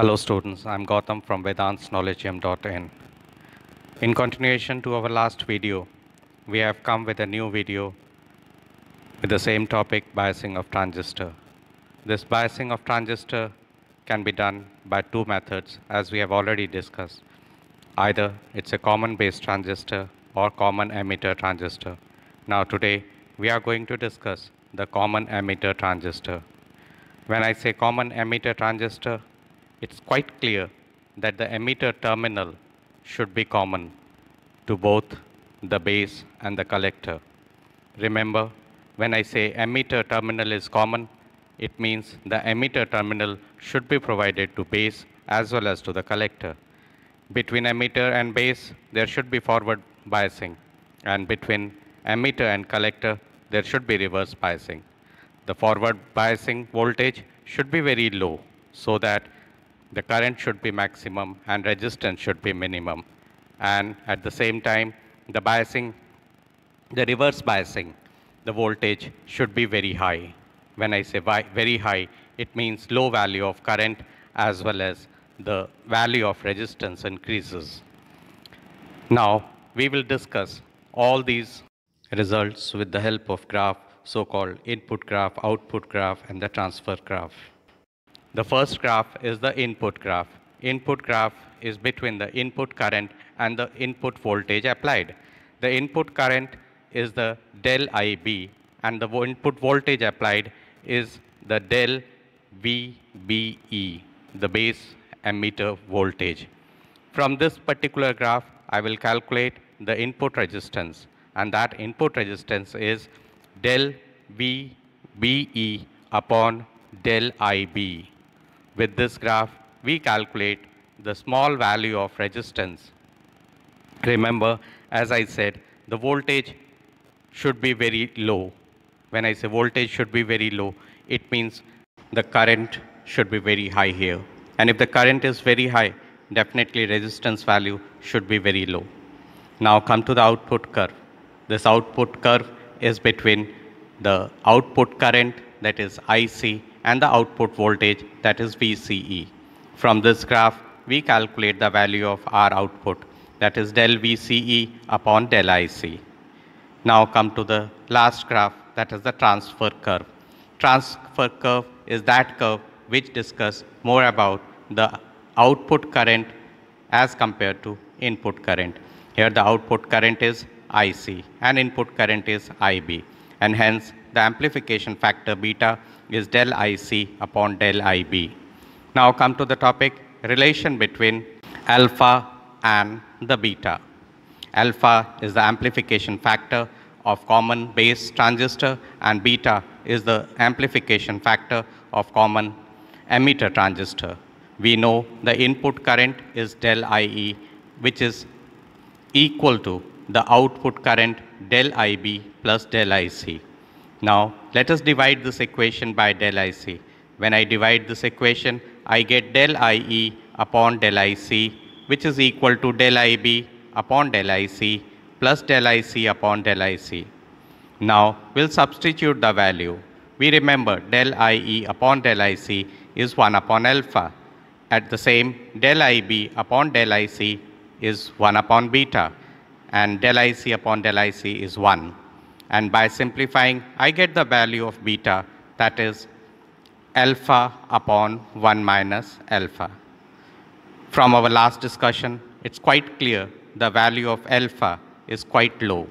Hello students, I'm Gautam from VedantsKnowledgeM.in. In continuation to our last video, we have come with a new video with the same topic, biasing of transistor. This biasing of transistor can be done by two methods as we have already discussed. Either it's a common base transistor or common emitter transistor. Now today, we are going to discuss the common emitter transistor. When I say common emitter transistor, it's quite clear that the emitter terminal should be common to both the base and the collector. Remember, when I say emitter terminal is common, it means the emitter terminal should be provided to base as well as to the collector. Between emitter and base, there should be forward biasing, and between emitter and collector, there should be reverse biasing. The forward biasing voltage should be very low so that the current should be maximum and resistance should be minimum. And at the same time, the biasing, the reverse biasing, the voltage should be very high. When I say very high, it means low value of current as well as the value of resistance increases. Now, we will discuss all these results with the help of graph, so-called input graph, output graph, and the transfer graph. The first graph is the input graph. Input graph is between the input current and the input voltage applied. The input current is the del IB and the input voltage applied is the del VBE, the base emitter voltage. From this particular graph, I will calculate the input resistance and that input resistance is del VBE upon del IB. With this graph, we calculate the small value of resistance. Remember, as I said, the voltage should be very low. When I say voltage should be very low, it means the current should be very high here. And if the current is very high, definitely resistance value should be very low. Now come to the output curve. This output curve is between the output current that is IC and the output voltage, that is VCE. From this graph, we calculate the value of our output, that is del VCE upon del IC. Now come to the last graph, that is the transfer curve. Transfer curve is that curve which discuss more about the output current as compared to input current. Here the output current is IC and input current is IB and hence the amplification factor beta is del IC upon del IB. Now come to the topic relation between alpha and the beta. Alpha is the amplification factor of common base transistor and beta is the amplification factor of common emitter transistor. We know the input current is del IE which is equal to the output current del IB plus del IC. Now, let us divide this equation by del IC. When I divide this equation, I get del IE upon del IC, which is equal to del IB upon del IC plus del IC upon del IC. Now, we'll substitute the value. We remember del IE upon del IC is 1 upon alpha. At the same, del IB upon del IC is 1 upon beta, and del IC upon del IC is 1. And by simplifying, I get the value of beta, that is alpha upon 1 minus alpha. From our last discussion, it's quite clear the value of alpha is quite low.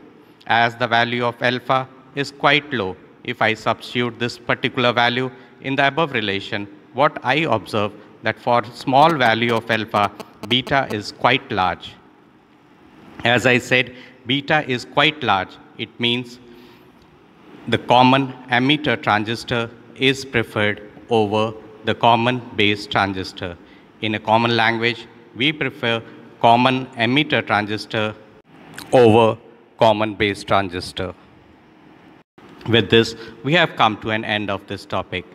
As the value of alpha is quite low, if I substitute this particular value in the above relation, what I observe that for small value of alpha, beta is quite large. As I said, beta is quite large. It means the common emitter transistor is preferred over the common base transistor. In a common language, we prefer common emitter transistor over common base transistor. With this, we have come to an end of this topic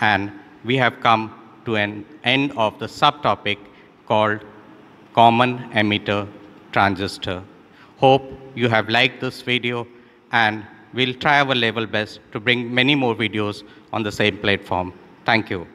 and we have come to an end of the subtopic called common emitter transistor. Hope you have liked this video and we'll try our level best to bring many more videos on the same platform. Thank you.